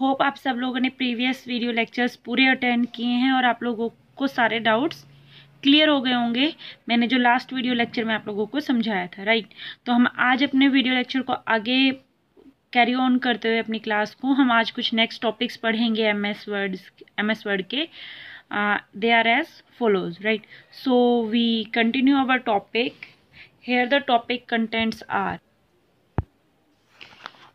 Hope आप सब लोगों ने प्रीवियस वीडियो लेक्चर्स पूरे अटेंड किए हैं और आप लोगों को सारे डाउट्स क्लियर हो गए होंगे मैंने जो लास्ट वीडियो लेक्चर में आप लोगों को समझाया था राइट तो हम आज अपने वीडियो लेक्चर को आगे कैरी ऑन करते हुए अपनी क्लास को हम आज कुछ नेक्स्ट टॉपिक्स पढ़ेंगे M S words M S word के they are as follows right so we continue our topic here the topic contents are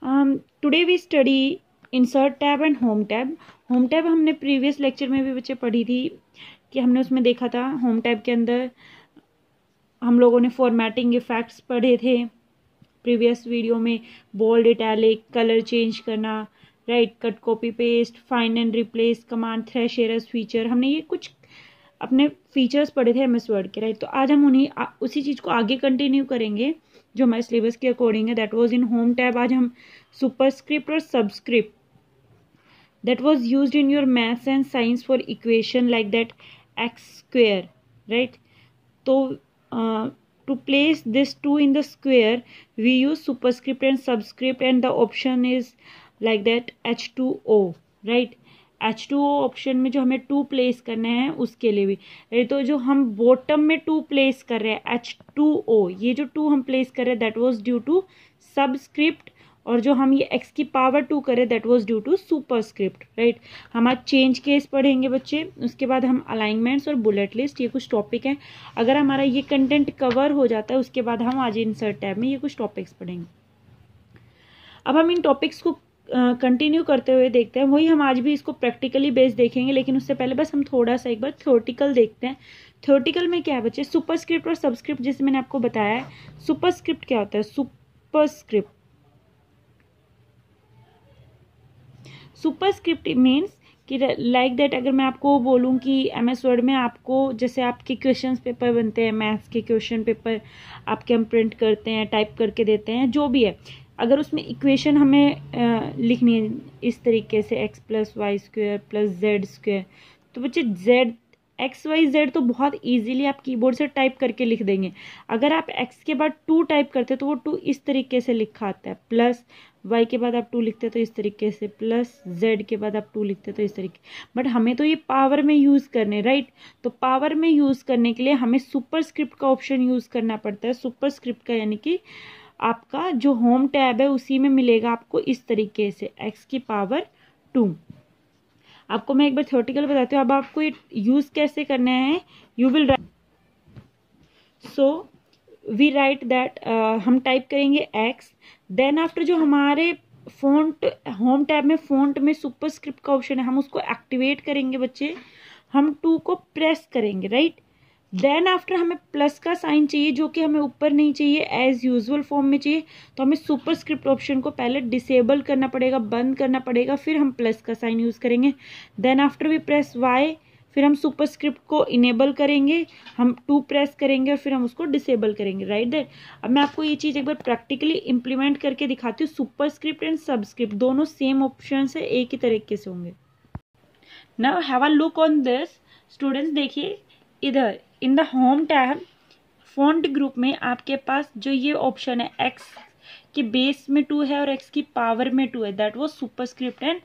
today we study insert tab and home tab home tab हमने previous lecture में भी बच्चे पढ़ी थी कि हमने उसमें देखा था होम टैब के अंदर हम लोगों ने फॉर्मेटिंग इफ़ेक्ट्स पढ़े थे प्रीवियस वीडियो में बोल्ड इटैलिक कलर चेंज करना right cut copy paste find and replace command thesaurus feature हमने ये कुछ अपने फीचर्स पढ़े थे एम एस वर्ड के राइट तो आज हम उन्हीं उसी चीज़ को आगे कंटिन्यू करेंगे जो हमारे सिलेबस के अकॉर्डिंग है that was in home tab आज हम सुपरस्क्रिप्ट और subscript that was used in your maths and science for equation like that x square right so uh, to place this two in the square we use superscript and subscript and the option is like that h2o right H two O option में जो हमें to place करने हैं उसके लिए भी अरे तो जो हम बॉटम में टू प्लेस कर रहे हैं एच टू ओ ये जो टू हम प्लेस कर रहे हैं that was due to subscript और जो हम ये एक्स की पावर टू करें that was due to superscript right हम आज चेंज केस पढ़ेंगे बच्चे उसके बाद हम अलाइनमेंट्स और बुलेट लिस्ट ये कुछ टॉपिक हैं अगर हमारा ये कंटेंट कवर हो जाता है उसके बाद हम आज इंसर्ट टैब में ये कुछ टॉपिक्स पढ़ेंगे अब हम इन टॉपिक्स को कंटिन्यू करते हुए देखते हैं वही हम आज भी इसको प्रैक्टिकली बेस्ड देखेंगे लेकिन उससे पहले बस हम थोड़ा सा एक बार थ्योरटिकल देखते हैं थ्योरटिकल में क्या है बच्चे सुपरस्क्रिप्ट और सबस्क्रिप्ट जैसे मैंने आपको बताया है सुपरस्क्रिप्ट क्या होता है सुपरस्क्रिप्ट सुपर स्क्रिप्ट मीन्स कि लाइक दैट अगर मैं आपको बोलूँ कि एम एस वर्ड में आपको जैसे आपके क्वेश्चन पेपर बनते हैं मैथ्स के क्वेश्चन पेपर आपके हम प्रिंट करते हैं टाइप करके देते हैं जो भी है अगर उसमें इक्वेशन हमें आ, लिखनी है इस तरीके से X plus Y square plus Z square तो बच्चे जेड एक्स वाई जेड तो बहुत ईजिली आप कीबोर्ड से टाइप करके लिख देंगे अगर आप एक्स के बाद टू टाइप करते तो वो टू इस तरीके से लिखा आता है प्लस वाई के बाद आप टू लिखते तो इस तरीके से प्लस जेड के बाद आप टू लिखते तो इस तरीके बट हमें तो ये पावर में यूज़ करने राइट तो पावर में यूज़ करने के लिए हमें सुपर स्क्रिप्ट का ऑप्शन यूज़ करना पड़ता है सुपर स्क्रिप्ट का यानी कि आपका जो होम टैब है उसी में मिलेगा आपको इस तरीके से एक्स की पावर टू आपको मैं एक बार थ्योरेटिकल बताती हूँ अब आपको ये यूज़ कैसे करना है you will write so we write that हम टाइप करेंगे एक्स देन आफ्टर जो हमारे फोन होम टैब में फोन में सुपर स्क्रिप्ट का ऑप्शन है हम उसको एक्टिवेट करेंगे बच्चे हम टू को प्रेस करेंगे राइट देन आफ्टर हमें प्लस का साइन चाहिए जो कि हमें ऊपर नहीं चाहिए एज यूजल फॉर्म में चाहिए तो हमें सुपर स्क्रिप्ट ऑप्शन को पहले डिसेबल करना पड़ेगा बंद करना पड़ेगा फिर हम प्लस का साइन यूज़ करेंगे then after we press Y फिर हम सुपर स्क्रिप्ट को इनेबल करेंगे हम टू प्रेस करेंगे और फिर हम उसको डिसेबल करेंगे राइट देट अब मैं आपको ये चीज़ एक बार प्रैक्टिकली इंप्लीमेंट करके दिखाती हूँ सुपर स्क्रिप्ट एंड सबस्क्रिप्ट दोनों सेम ऑप्शन है एक ही तरीके से होंगे now have a look on this students देखिए इधर in the home tab font group में आपके पास जो ये ऑप्शन है एक्स के बेस में टू है और एक्स की पावर में टू है दैट वो सुपरस्क्रिप्ट एंड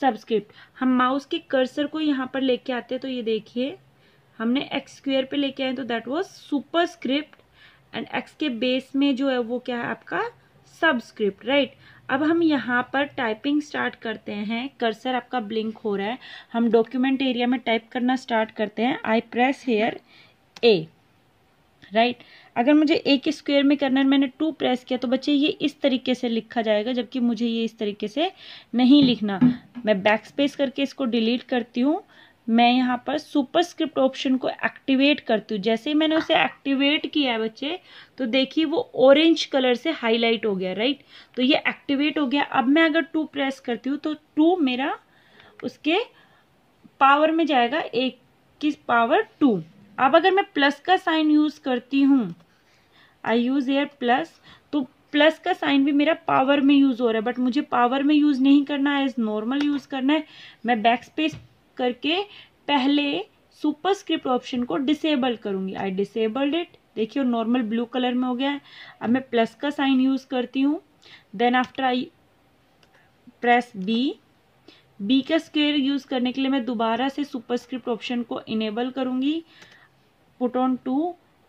सबस्क्रिप्ट हम माउस के कर्सर को यहाँ पर लेके आते हैं तो ये देखिए हमने एक्स स्क्वेयर पे लेके आए तो that was script and X के बेस में जो है वो क्या है आपका सबस्क्रिप्ट राइट right? अब हम यहाँ पर टाइपिंग स्टार्ट करते हैं कर्सर आपका ब्लिंक हो रहा है हम डॉक्यूमेंट एरिया में टाइप करना स्टार्ट करते हैं I press here A right अगर मुझे ए के स्क्वायर में करना है मैंने टू प्रेस किया तो बच्चे ये इस तरीके से लिखा जाएगा जबकि मुझे ये इस तरीके से नहीं लिखना मैं बैक स्पेस करके इसको डिलीट करती हूँ मैं यहाँ पर सुपर स्क्रिप्ट ऑप्शन को एक्टिवेट करती हूँ जैसे ही मैंने उसे एक्टिवेट किया है बच्चे तो देखिए वो ऑरेंज कलर से हाईलाइट हो गया राइट तो ये एक्टिवेट हो गया अब मैं अगर टू प्रेस करती हूँ तो टू मेरा उसके पावर में जाएगा एक की पावर टू अब अगर मैं प्लस का साइन यूज करती हूँ आई यूज एयर प्लस तो प्लस का साइन भी मेरा पावर में यूज हो रहा है बट मुझे पावर में यूज नहीं करना है एज नॉर्मल यूज करना है मैं बैक स्पेस करके पहले सुपर स्क्रिप्ट ऑप्शन को डिसेबल करूंगी आई डिसेबल्ड इट देखिए नॉर्मल ब्लू कलर में हो गया है अब मैं प्लस का साइन यूज करती हूँ then after I press B B का स्क्वेयर यूज करने के लिए मैं दोबारा से सुपर स्क्रिप्ट ऑप्शन को इनेबल करूंगी put on two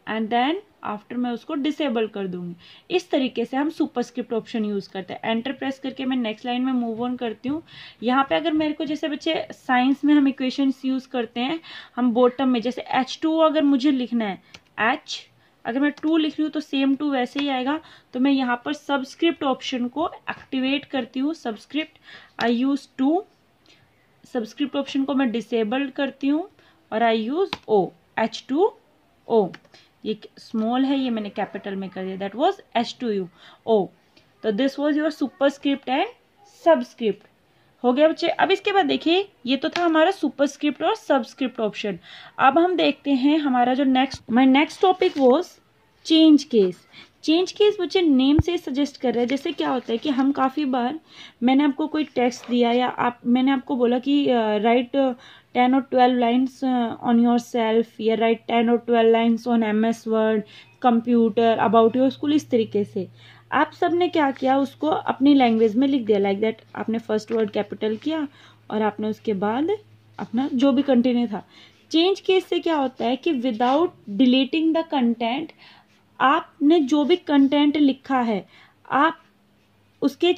and then after मैं उसको डिसेबल कर दूंगी इस तरीके से हम सुपरस्क्रिप्ट ऑप्शन यूज़ करते हैं एंटर प्रेस करके मैं नेक्स्ट लाइन में मूव ऑन करती हूँ यहाँ पे अगर मेरे को जैसे बच्चे साइंस में हम इक्वेशन यूज़ करते हैं हम बॉटम में जैसे एच टू अगर मुझे लिखना है एच अगर मैं टू लिख रही हूँ तो सेम टू वैसे ही आएगा तो मैं यहाँ पर सब्सक्रिप्ट ऑप्शन को एक्टिवेट करती हूँ subscript I use two subscript option को मैं डिसेबल करती हूँ और I use O H two O ये स्मॉल है ये मैंने कैपिटल में कर दिया that was S two U O तो this was your superscript and subscript हो गया बच्चे अब इसके बाद देखिए ये तो था हमारा सुपर स्क्रिप्ट और सबस्क्रिप्ट ऑप्शन अब हम देखते हैं हमारा जो next my next topic was change case change case बच्चे नेम से सजेस्ट कर रहे हैं जैसे क्या होता है कि हम काफ़ी बार मैंने आपको कोई टेक्स्ट दिया या आप मैंने आपको बोला कि राइट uh, टेन और twelve lines on yourself या टेन और twelve lines on M S word computer about your school इस तरीके से आप सब ने क्या किया उसको अपनी लैंग्वेज में लिख दिया लाइक like दैट आपने फर्स्ट वर्ड कैपिटल किया और आपने उसके बाद अपना जो भी कंटिन्यू था चेंज केस से क्या होता है कि विदाउट डिलीटिंग द कंटेंट आपने जो भी कंटेंट लिखा है आप उसके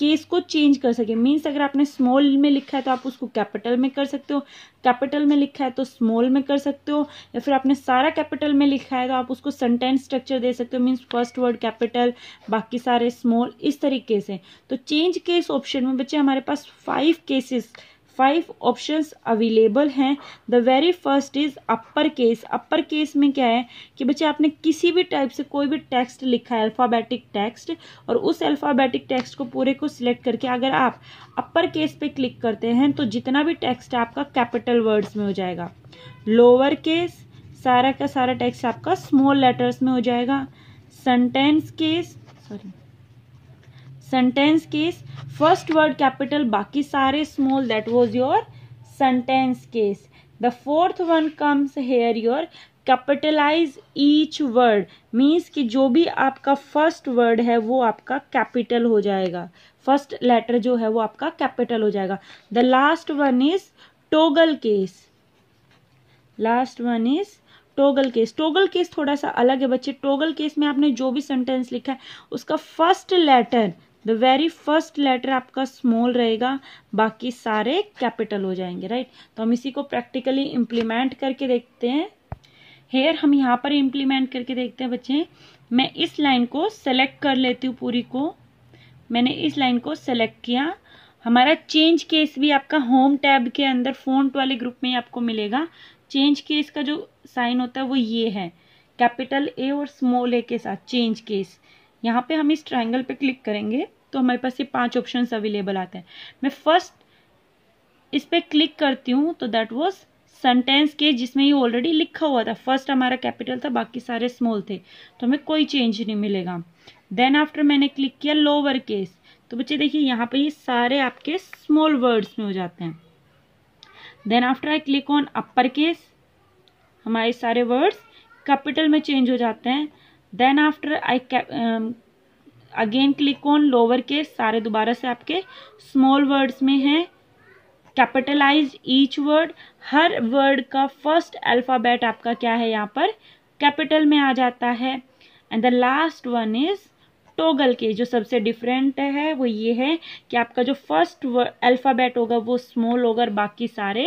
केस को चेंज कर सके मीन्स अगर आपने स्मॉल में लिखा है तो आप उसको कैपिटल में कर सकते हो कैपिटल में लिखा है तो स्मॉल में कर सकते हो या फिर आपने सारा कैपिटल में लिखा है तो आप उसको सेंटेंस स्ट्रक्चर दे सकते हो मीन्स फर्स्ट वर्ड कैपिटल बाकी सारे स्मॉल इस तरीके से तो चेंज केस ऑप्शन में बच्चे हमारे पास five cases five options available हैं the very first is upper case upper case में क्या है कि बच्चे आपने किसी भी टाइप से कोई भी टेक्स्ट लिखा है अल्फ़ाबेटिक टेक्स्ट और उस अल्फ़ाबेटिक टेक्स्ट को पूरे को सिलेक्ट करके अगर आप अपर केस पे क्लिक करते हैं तो जितना भी टेक्स्ट आपका कैपिटल वर्ड्स में हो जाएगा लोअर केस सारा का सारा टेक्स्ट आपका स्मॉल लेटर्स में हो जाएगा sentence case sorry sentence case first word capital बाकी सारे small that was your sentence case the fourth one comes here your capitalize each word means कि जो भी आपका फर्स्ट वर्ड है वो आपका कैपिटल हो जाएगा फर्स्ट लेटर जो है वो आपका कैपिटल हो जाएगा the last one is toggle case last one is toggle case toggle case थोड़ा सा अलग है बच्चे टोगल केस में आपने जो भी सेंटेंस लिखा है उसका first letter the very first letter आपका स्मॉल रहेगा बाकी सारे कैपिटल हो जाएंगे राइट तो हम इसी को प्रैक्टिकली इम्प्लीमेंट करके देखते हैं हेयर हम यहाँ पर इम्प्लीमेंट करके देखते हैं बच्चे मैं इस लाइन को सेलेक्ट कर लेती हूँ पूरी को मैंने इस लाइन को सेलेक्ट किया हमारा चेंज केस भी आपका होम टैब के अंदर फोन वाले ग्रुप में आपको मिलेगा चेंज केस का जो साइन होता है वो ये है कैपिटल ए और स्मॉल ए के साथ चेंज केस यहाँ पे हम इस ट्राइंगल पे क्लिक करेंगे तो हमारे पास ये पांच ऑप्शन अवेलेबल आते हैं मैं फर्स्ट इस पर क्लिक करती हूँ तो दैट वॉज सेंटेंस के जिसमें ये ऑलरेडी लिखा हुआ था फर्स्ट हमारा कैपिटल था बाकी सारे स्मॉल थे तो हमें कोई चेंज नहीं मिलेगा देन आफ्टर मैंने क्लिक किया लोअर केस तो बच्चे देखिए यहाँ पे ये सारे आपके स्मॉल वर्ड्स में हो जाते हैं then after I click on upper case हमारे सारे वर्ड्स कैपिटल में चेंज हो जाते हैं then after I again click on lower case सारे दोबारा से आपके स्मॉल वर्ड्स में हैं कैपिटलाइज ईच वर्ड हर वर्ड का फर्स्ट अल्फ़ाबेट आपका क्या है यहाँ पर कैपिटल में आ जाता है and the last one is toggle के जो सबसे डिफरेंट है वो ये है कि आपका जो फर्स्ट अल्फ़ाबेट होगा वो स्मॉल होगा और बाकी सारे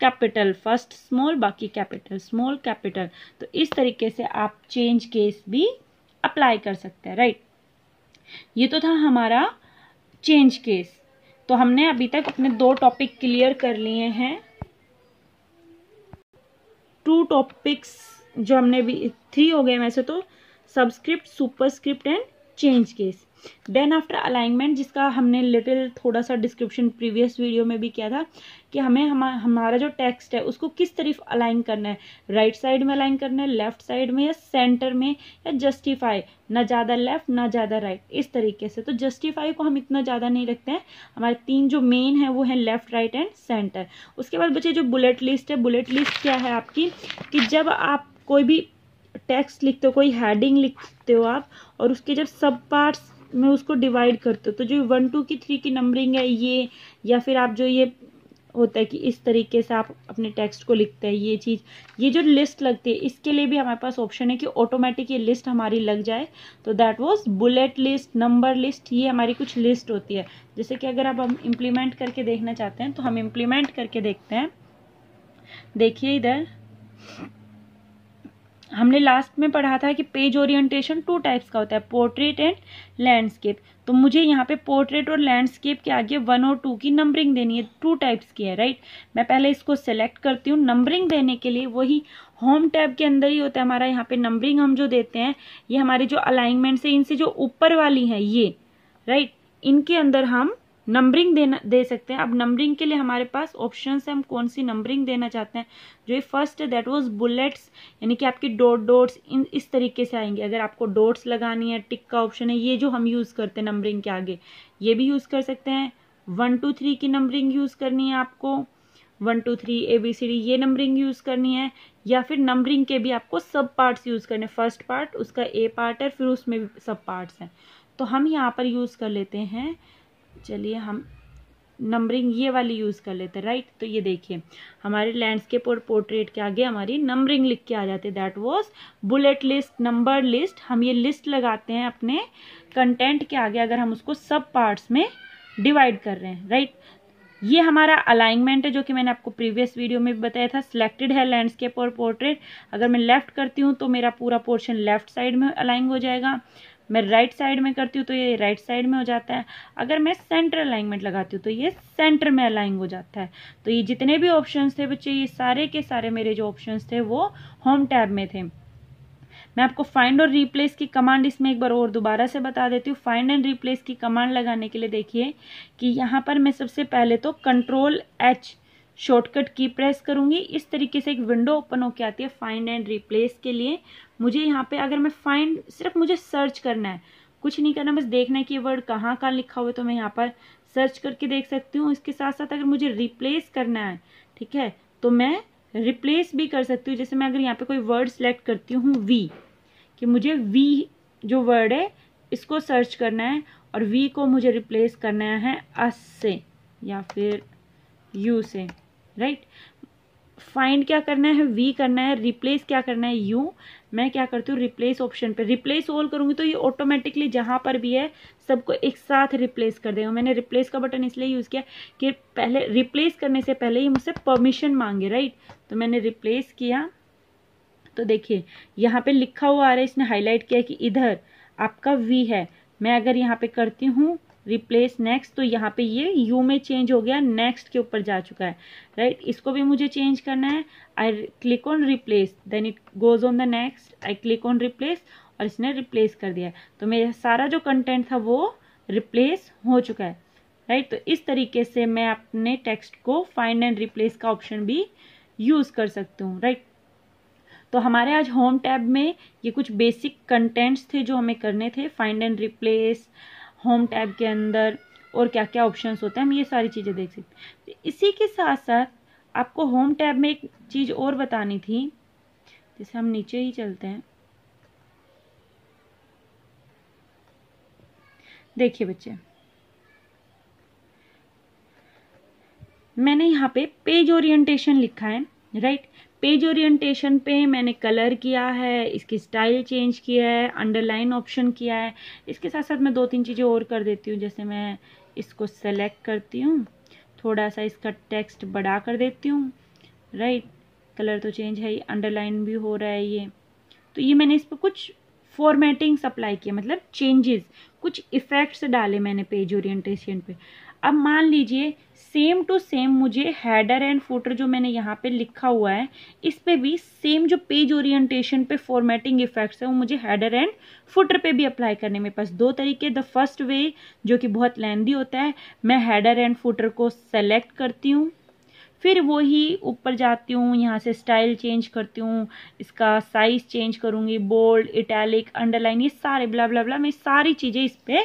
कैपिटल फर्स्ट स्मॉल बाकी कैपिटल स्मॉल कैपिटल तो इस तरीके से आप चेंज केस भी अप्लाई कर सकते हैं राइट ये तो था हमारा चेंज केस तो हमने अभी तक अपने दो टॉपिक क्लियर कर लिए हैं टू टॉपिक्स जो हमने भी थ्री हो गए वैसे तो subscript superscript and change case then after alignment जिसका हमने लिटिल थोड़ा सा डिस्क्रिप्शन प्रीवियस वीडियो में भी किया था कि हमें हम, हमारा जो टेक्स्ट है उसको किस तरफ अलाइन करना है राइट right साइड में अलाइन करना है लेफ्ट साइड में या सेंटर में या जस्टिफाई ना ज़्यादा लेफ्ट ना ज़्यादा राइट right, इस तरीके से तो जस्टिफाई को हम इतना ज़्यादा नहीं रखते हैं हमारे तीन जो मेन है वो है लेफ्ट राइट एंड सेंटर उसके बाद बच्चे जो बुलेट लिस्ट है बुलेट लिस्ट क्या है आपकी कि जब आप कोई भी टेक्स्ट लिखते हो कोई हेडिंग लिखते हो आप और उसके जब सब पार्ट्स में उसको डिवाइड करते हो तो जो वन टू की थ्री की नंबरिंग है ये या फिर आप जो ये होता है कि इस तरीके से आप अपने टेक्स्ट को लिखते हैं ये चीज़ ये जो लिस्ट लगती है इसके लिए भी हमारे पास ऑप्शन है कि ऑटोमेटिक ये लिस्ट हमारी लग जाए तो that was bullet list number list ये हमारी कुछ लिस्ट होती है जैसे कि अगर आप हम इम्प्लीमेंट करके देखना चाहते हैं तो हम इम्प्लीमेंट करके देखते हैं देखिए इधर हमने लास्ट में पढ़ा था कि पेज ओरिएंटेशन टू टाइप्स का होता है पोर्ट्रेट एंड लैंडस्केप तो मुझे यहाँ पे पोर्ट्रेट और लैंडस्केप के आगे वन और टू की नंबरिंग देनी है टू टाइप्स की है राइट मैं पहले इसको सेलेक्ट करती हूँ नंबरिंग देने के लिए वही होम टैब के अंदर ही होता है हमारा यहाँ पे नंबरिंग हम जो देते हैं ये हमारे जो अलाइनमेंट्स है इनसे जो ऊपर वाली है ये राइट इनके अंदर हम नंबरिंग देना दे सकते हैं अब नंबरिंग के लिए हमारे पास ऑप्शन है हम कौन सी नंबरिंग देना चाहते हैं जो ये फर्स्ट है दैट वाज बुलेट्स यानी कि आपकी डॉट डॉट्स इन इस तरीके से आएंगे अगर आपको डॉट्स लगानी है टिक का ऑप्शन है ये जो हम यूज़ करते हैं नंबरिंग के आगे ये भी यूज़ कर सकते हैं वन टू थ्री की नंबरिंग यूज़ करनी है आपको one two three A B C D ये नंबरिंग यूज़ करनी है या फिर नंबरिंग के भी आपको सब पार्ट्स यूज़ करने फर्स्ट पार्ट उसका ए पार्ट है फिर उसमें भी सब पार्ट्स हैं तो हम यहाँ पर यूज़ कर लेते हैं चलिए हम नंबरिंग ये वाली यूज़ कर लेते हैं राइट तो ये देखिए हमारे लैंडस्केप और पोर्ट्रेट के आगे हमारी नंबरिंग लिख के आ जाती है that was bullet list number list हम ये लिस्ट लगाते हैं अपने कंटेंट के आगे अगर हम उसको सब पार्ट्स में डिवाइड कर रहे हैं राइट ये हमारा अलाइनमेंट है जो कि मैंने आपको प्रीवियस वीडियो में भी बताया था सिलेक्टेड है लैंडस्केप और पोर्ट्रेट अगर मैं लेफ्ट करती हूँ तो मेरा पूरा पोर्शन लेफ्ट साइड में अलाइन हो जाएगा मैं राइट साइड में करती हूँ तो ये राइट साइड में हो जाता है अगर मैं सेंटर अलाइनमेंट लगाती हूँ तो ये सेंटर में अलाइन हो जाता है तो ये जितने भी ऑप्शन थे बच्चे ये सारे के सारे मेरे जो ऑप्शन थे वो होम टैब में थे मैं आपको फाइंड और रिप्लेस की कमांड इसमें एक बार और दोबारा से बता देती हूँ फाइंड एंड रिप्लेस की कमांड लगाने के लिए देखिए कि यहाँ पर मैं सबसे पहले तो कंट्रोल एच शॉर्टकट की प्रेस करूंगी इस तरीके से एक विंडो ओपन होकर आती है फाइंड एंड रिप्लेस के लिए मुझे यहाँ पे अगर मैं फाइंड सिर्फ मुझे सर्च करना है कुछ नहीं करना बस देखना है कि वर्ड कहाँ कहाँ लिखा हुआ है तो मैं यहाँ पर सर्च करके देख सकती हूँ इसके साथ साथ अगर मुझे रिप्लेस करना है ठीक है तो मैं रिप्लेस भी कर सकती हूँ जैसे मैं अगर यहाँ पे कोई वर्ड सेलेक्ट करती हूँ वी कि मुझे वी जो वर्ड है इसको सर्च करना है और वी को मुझे रिप्लेस करना है अस से या फिर यू से राइट फाइंड क्या करना है वी करना है रिप्लेस क्या करना है यू मैं क्या करती हूँ रिप्लेस ऑप्शन पे रिप्लेस ऑल करूँगी तो ये ऑटोमेटिकली जहाँ पर भी है सबको एक साथ रिप्लेस कर देगा मैंने रिप्लेस का बटन इसलिए यूज़ किया कि पहले रिप्लेस करने से पहले ही मुझसे परमिशन मांगे राइट तो मैंने रिप्लेस किया तो देखिए यहाँ पे लिखा हुआ आ रहा है इसने हाईलाइट किया कि इधर आपका वी है मैं अगर यहाँ पे करती हूँ रिप्लेस नेक्स्ट तो यहाँ पे ये यू में चेंज हो गया नेक्स्ट के ऊपर जा चुका है राइट right? इसको भी मुझे चेंज करना है I click on replace then it goes on the next I click on replace और इसने रिप्लेस कर दिया तो मेरा सारा जो कंटेंट था वो रिप्लेस हो चुका है राइट right? तो इस तरीके से मैं अपने टेक्स्ट को फाइंड एंड रिप्लेस का ऑप्शन भी यूज़ कर सकती हूँ राइट right? तो हमारे आज होम टैब में ये कुछ बेसिक कंटेंट्स थे जो हमें करने थे find and replace home tab के अंदर और क्या क्या ऑप्शंस होते हैं हम ये सारी चीज़ें देख सकते हैं तो इसी के साथ साथ आपको होम टैब में एक चीज़ और बतानी थी जैसे हम नीचे ही चलते हैं देखिए बच्चे मैंने यहाँ पे पेज ओरिएंटेशन लिखा है राइट पेज ओरिएंटेशन पे मैंने कलर किया है इसकी स्टाइल चेंज किया है अंडरलाइन ऑप्शन किया है इसके साथ साथ मैं दो तीन चीज़ें और कर देती हूँ जैसे मैं इसको सेलेक्ट करती हूँ थोड़ा सा इसका टेक्स्ट बढ़ा कर देती हूँ राइट कलर तो चेंज है अंडरलाइन भी हो रहा है ये तो ये मैंने इस पर कुछ फॉर्मेटिंग सप्लाई किया मतलब चेंजेस कुछ इफ़ेक्ट्स डाले मैंने पेज ओरिएंटेशन पे अब मान लीजिए सेम टू सेम मुझे हेडर एंड फुटर जो मैंने यहाँ पे लिखा हुआ है इस पर भी सेम जो पेज ओरिएंटेशन पे फॉर्मेटिंग इफेक्ट्स है वो मुझे हेडर एंड फुटर पे भी अप्लाई करने में पास दो तरीके द फर्स्ट वे जो कि बहुत लेंदी होता है मैं हेडर एंड फुटर को सेलेक्ट करती हूँ फिर वही ऊपर जाती हूँ यहाँ से स्टाइल चेंज करती हूँ इसका साइज चेंज करूँगी बोल्ड इटैलिक अंडरलाइन ये सारे ब्ला ब्ला ब्ला मैं सारी चीज़ें इस पर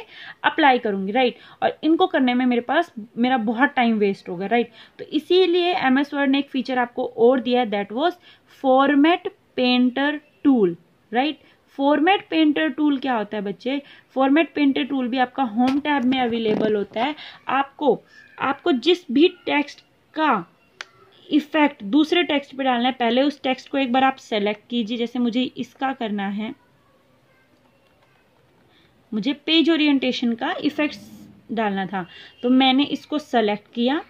अप्लाई करूँगी राइट और इनको करने में मेरे पास मेरा बहुत टाइम वेस्ट होगा राइट तो इसीलिए एम एस वर्ड ने एक फीचर आपको और दिया है that was format painter tool right format painter tool क्या होता है बच्चे फॉर्मेट पेंटर टूल भी आपका होम टैब में अवेलेबल होता है आपको आपको जिस भी टेक्स्ट का इफ़ेक्ट दूसरे टेक्स्ट पे डालना है पहले उस टेक्स्ट को एक बार आप सेलेक्ट कीजिए जैसे मुझे इसका करना है मुझे पेज ओरिएंटेशन का इफ़ेक्ट्स डालना था तो मैंने इसको सेलेक्ट किया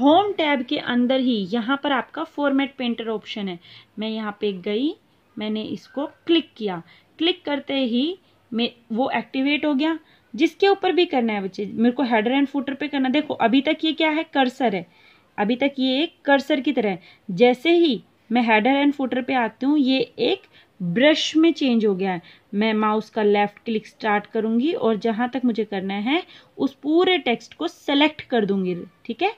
होम टैब के अंदर ही यहाँ पर आपका फॉर्मेट पेंटर ऑप्शन है मैं यहाँ पे गई मैंने इसको क्लिक किया क्लिक करते ही वो एक्टिवेट हो गया जिसके ऊपर भी करना है बच्चे मेरे को हेडर एंड फूटर पे करना देखो अभी तक ये क्या है कर्सर है अभी तक ये एक कर्सर की तरह है जैसे ही मैं हेडर एंड फुटर पे आती हूँ ये एक ब्रश में चेंज हो गया है मैं माउस का लेफ़्ट क्लिक स्टार्ट करूँगी और जहाँ तक मुझे करना है उस पूरे टेक्स्ट को सेलेक्ट कर दूँगी ठीक है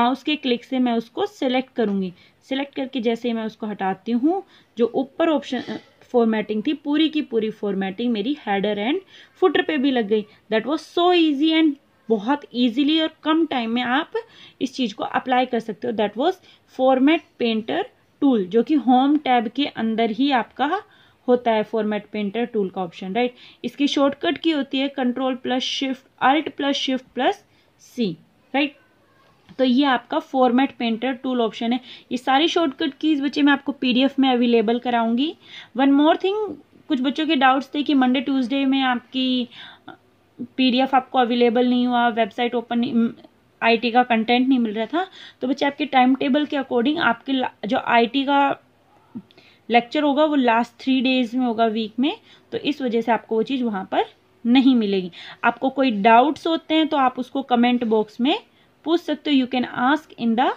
माउस के क्लिक से मैं उसको सेलेक्ट करूँगी सेलेक्ट करके जैसे ही मैं उसको हटाती हूँ जो ऊपर ऑप्शन फॉर्मेटिंग थी पूरी की पूरी फॉर्मेटिंग मेरी हेडर एंड फुटर पे भी लग गई that was so easy and बहुत ईजिली और कम टाइम में आप इस चीज़ को अप्लाई कर सकते हो that was format painter tool जो कि होम टैब के अंदर ही आपका होता है फॉर्मेट पेंटर टूल का ऑप्शन राइट इसकी शॉर्टकट की होती है control plus shift alt plus shift plus C right तो ये आपका फॉर्मेट पेंटर टूल ऑप्शन है ये सारी शॉर्टकट कीज बच्चे मैं आपको पीडीएफ में अवेलेबल कराऊंगी वन मोर थिंग कुछ बच्चों के डाउट्स थे कि मंडे ट्यूसडे में आपकी पीडीएफ आपको अवेलेबल नहीं हुआ वेबसाइट ओपन आईटी का कंटेंट नहीं मिल रहा था तो बच्चे आपके टाइम टेबल के अकॉर्डिंग आपके जो आईटी का लेक्चर होगा वो लास्ट थ्री डेज में होगा वीक में तो इस वजह से आपको वो चीज़ वहाँ पर नहीं मिलेगी आपको कोई डाउट्स होते हैं तो आप उसको कमेंट बॉक्स में पूछ सकते हो you can ask in the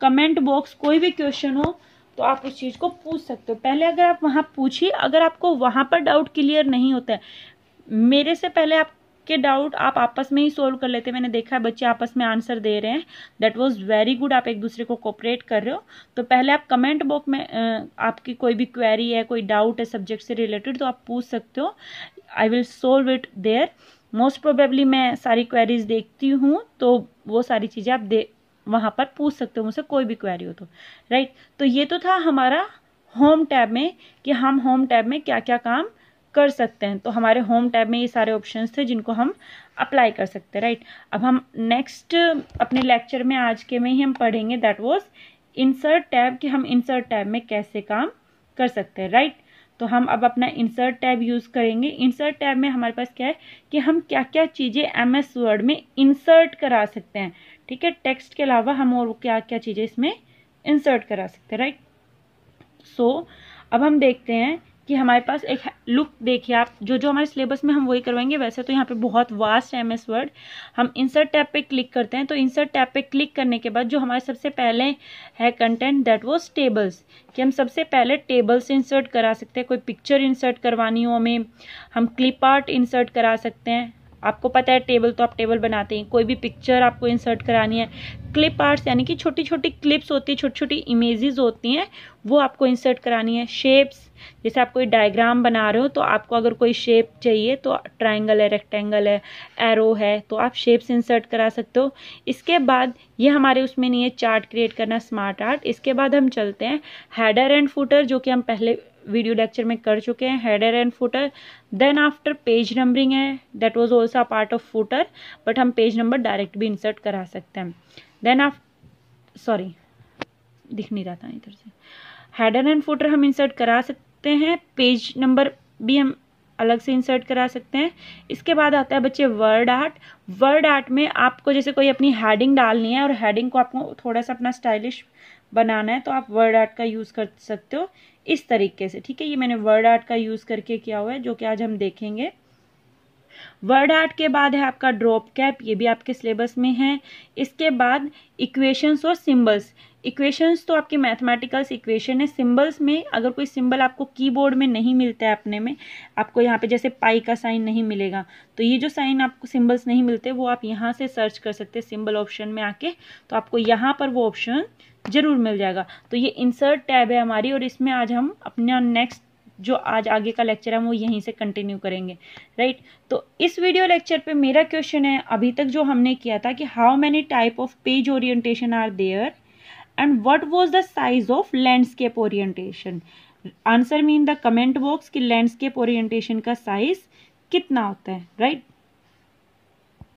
comment box कोई भी क्वेश्चन हो तो आप उस चीज़ को पूछ सकते हो पहले अगर आप वहाँ पूछिए अगर आपको वहाँ पर डाउट क्लियर नहीं होता है मेरे से पहले आप के डाउट आप आपस में ही सोल्व कर लेते हैं मैंने देखा है बच्चे आपस में आंसर दे रहे हैं दैट वॉज वेरी गुड आप एक दूसरे को कोऑपरेट कर रहे हो तो पहले आप कमेंट बॉक्स में आपकी कोई भी क्वेरी है कोई डाउट है सब्जेक्ट से रिलेटेड तो आप पूछ सकते हो I will solve it there most probably मैं सारी क्वेरीज देखती हूँ तो वो सारी चीज़ें आप दे वहाँ पर पूछ सकते हो मुझसे कोई भी क्वेरी हो तो राइट right? तो ये तो था हमारा होम टैब में कि हम होम टैब में क्या क्या काम कर सकते हैं तो हमारे होम टैब में ये सारे ऑप्शंस थे जिनको हम अप्लाई कर सकते हैं राइट अब हम नेक्स्ट अपने लेक्चर में आज के में ही हम पढ़ेंगे दैट वॉज इंसर्ट टैब कि हम इंसर्ट टैब में कैसे काम कर सकते हैं राइट तो हम अब अपना इंसर्ट टैब यूज़ करेंगे इंसर्ट टैब में हमारे पास क्या है कि हम क्या क्या चीज़ें एम एस वर्ड में इंसर्ट करा सकते हैं ठीक है टेक्स्ट के अलावा हम और क्या क्या चीज़ें इसमें इंसर्ट करा सकते हैं राइट सो so, अब हम देखते हैं कि हमारे पास एक लुक देखिए आप जो जो हमारे सिलेबस में हम वही करवाएंगे वैसे तो यहाँ पे बहुत वास्ट है एम एस वर्ड हम इंसर्ट टैब पे क्लिक करते हैं तो इंसर्ट टैब पे क्लिक करने के बाद जो हमारे सबसे पहले है कंटेंट दैट वॉज टेबल्स कि हम सबसे पहले टेबल्स इंसर्ट करा सकते हैं कोई पिक्चर इंसर्ट करवानी हो हमें हम क्लिप आर्ट इंसर्ट करा सकते हैं आपको पता है टेबल तो आप टेबल बनाते हैं कोई भी पिक्चर आपको इंसर्ट करानी है क्लिप आर्ट्स यानी कि छोटी छोटी क्लिप्स होती है छोटी छोटी इमेजेस होती हैं वो आपको इंसर्ट करानी है शेप्स जैसे आप कोई डायग्राम बना रहे हो तो आपको अगर कोई शेप चाहिए तो ट्राइंगल है रेक्टेंगल है एरो है तो आप शेप्स इंसर्ट करा सकते हो इसके बाद ये हमारे उसमें नहीं है चार्ट क्रिएट करना स्मार्ट आर्ट इसके बाद हम चलते हैं हेडर एंड फूटर जो कि हम पहले वीडियो लेक्चर में कर चुके हैं header and footer then after page numbering है that was also a part of footer but हम पेज नंबर डायरेक्ट भी इंसर्ट करा सकते हैं देन आफ सॉरी दिख नहीं रहा था इधर से हेडर एंड फुटर हम इंसर्ट करा सकते हैं पेज नंबर भी हम अलग से इंसर्ट करा सकते हैं इसके बाद आता है बच्चे वर्ड आर्ट वर्ड आर्ट में आपको जैसे कोई अपनी हेडिंग डालनी है और हेडिंग को आपको थोड़ा सा अपना स्टाइलिश बनाना है तो आप वर्ड आर्ट का यूज़ कर सकते हो इस तरीके से ठीक है ये मैंने वर्ड आर्ट का यूज़ करके किया हुआ है जो कि आज हम देखेंगे वर्ड आर्ट के बाद है आपका ड्रॉप कैप ये भी आपके सिलेबस में है इसके बाद इक्वेशंस और सिंबल्स इक्वेशंस तो आपके मैथमेटिकल्स इक्वेशन है सिंबल्स में अगर कोई सिंबल आपको कीबोर्ड में नहीं मिलता है अपने में आपको यहाँ पे जैसे पाई का साइन नहीं मिलेगा तो ये जो साइन आपको सिंबल्स नहीं मिलते वो आप यहाँ से सर्च कर सकते हैं सिंबल ऑप्शन में आके तो आपको यहाँ पर वो ऑप्शन ज़रूर मिल जाएगा तो ये इंसर्ट टैब है हमारी और इसमें आज हम अपना नेक्स्ट जो आज आगे का लेक्चर है वो यहीं से कंटिन्यू करेंगे राइट तो इस वीडियो लेक्चर पे मेरा क्वेश्चन है अभी तक जो हमने किया था कि how many type of page orientation are there and what was the size of landscape orientation answer mean the comment box कि लैंडस्केप ओरिएंटेशन का साइज कितना होता है राइट right?